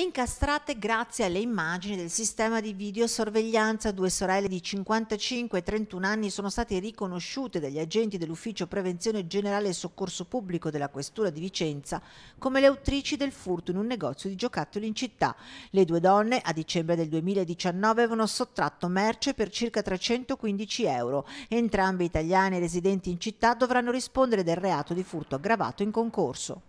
incastrate grazie alle immagini del sistema di videosorveglianza. Due sorelle di 55 e 31 anni sono state riconosciute dagli agenti dell'Ufficio Prevenzione Generale e Soccorso Pubblico della Questura di Vicenza come le autrici del furto in un negozio di giocattoli in città. Le due donne a dicembre del 2019 avevano sottratto merce per circa 315 euro. Entrambi italiani residenti in città dovranno rispondere del reato di furto aggravato in concorso.